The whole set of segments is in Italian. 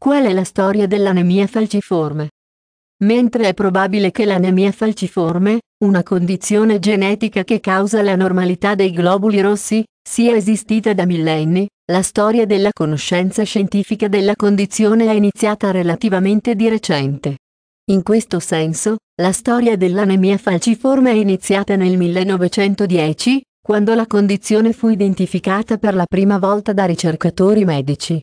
Qual è la storia dell'anemia falciforme? Mentre è probabile che l'anemia falciforme, una condizione genetica che causa la normalità dei globuli rossi, sia esistita da millenni, la storia della conoscenza scientifica della condizione è iniziata relativamente di recente. In questo senso, la storia dell'anemia falciforme è iniziata nel 1910, quando la condizione fu identificata per la prima volta da ricercatori medici.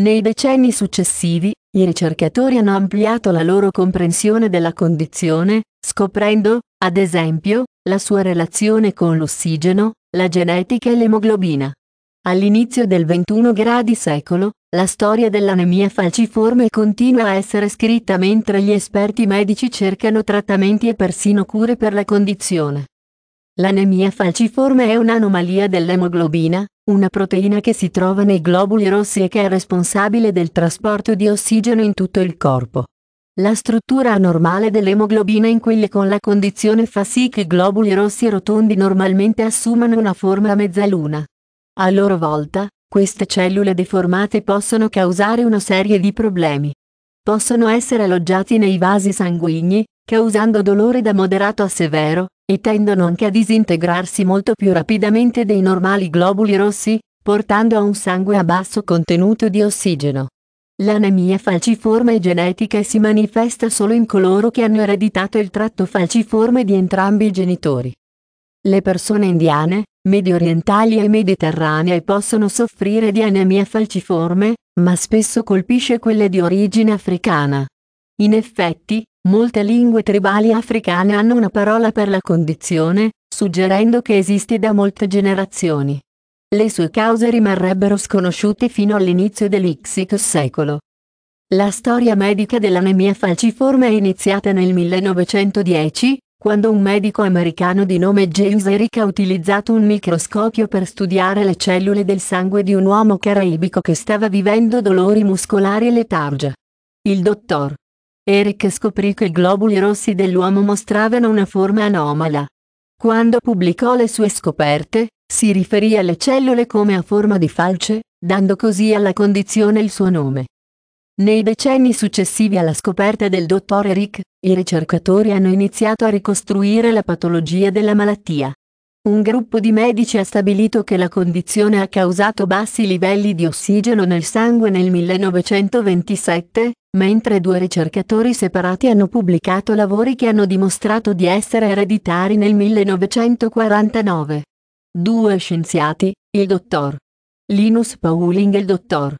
Nei decenni successivi, i ricercatori hanno ampliato la loro comprensione della condizione, scoprendo, ad esempio, la sua relazione con l'ossigeno, la genetica e l'emoglobina. All'inizio del XXI secolo, la storia dell'anemia falciforme continua a essere scritta mentre gli esperti medici cercano trattamenti e persino cure per la condizione. L'anemia falciforme è un'anomalia dell'emoglobina, una proteina che si trova nei globuli rossi e che è responsabile del trasporto di ossigeno in tutto il corpo. La struttura anormale dell'emoglobina in quelle con la condizione fa sì che i globuli rossi rotondi normalmente assumano una forma a mezzaluna. A loro volta, queste cellule deformate possono causare una serie di problemi. Possono essere alloggiati nei vasi sanguigni, causando dolore da moderato a severo, e tendono anche a disintegrarsi molto più rapidamente dei normali globuli rossi, portando a un sangue a basso contenuto di ossigeno. L'anemia falciforme genetica si manifesta solo in coloro che hanno ereditato il tratto falciforme di entrambi i genitori. Le persone indiane, medio orientali e mediterranee possono soffrire di anemia falciforme, ma spesso colpisce quelle di origine africana. In effetti, molte lingue tribali africane hanno una parola per la condizione, suggerendo che esiste da molte generazioni. Le sue cause rimarrebbero sconosciute fino all'inizio dell'XX secolo. La storia medica dell'anemia falciforme è iniziata nel 1910, quando un medico americano di nome James Eric ha utilizzato un microscopio per studiare le cellule del sangue di un uomo caraibico che stava vivendo dolori muscolari e letargia. Il dottor Eric scoprì che i globuli rossi dell'uomo mostravano una forma anomala. Quando pubblicò le sue scoperte, si riferì alle cellule come a forma di falce, dando così alla condizione il suo nome. Nei decenni successivi alla scoperta del dottor Eric, i ricercatori hanno iniziato a ricostruire la patologia della malattia. Un gruppo di medici ha stabilito che la condizione ha causato bassi livelli di ossigeno nel sangue nel 1927, mentre due ricercatori separati hanno pubblicato lavori che hanno dimostrato di essere ereditari nel 1949. Due scienziati, il dottor Linus Pauling e il dottor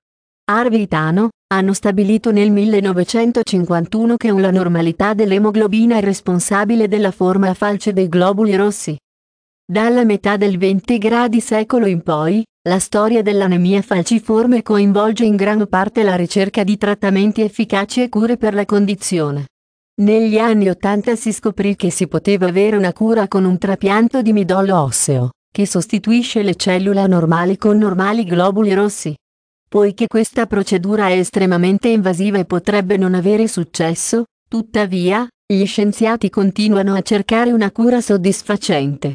Harvey Tano, hanno stabilito nel 1951 che una normalità dell'emoglobina è responsabile della forma a falce dei globuli rossi. Dalla metà del XX secolo in poi, la storia dell'anemia falciforme coinvolge in gran parte la ricerca di trattamenti efficaci e cure per la condizione. Negli anni Ottanta si scoprì che si poteva avere una cura con un trapianto di midollo osseo, che sostituisce le cellule anormali con normali globuli rossi. Poiché questa procedura è estremamente invasiva e potrebbe non avere successo, tuttavia, gli scienziati continuano a cercare una cura soddisfacente.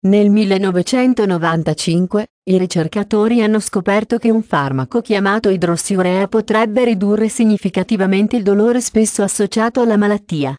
Nel 1995, i ricercatori hanno scoperto che un farmaco chiamato idrossiurea potrebbe ridurre significativamente il dolore spesso associato alla malattia.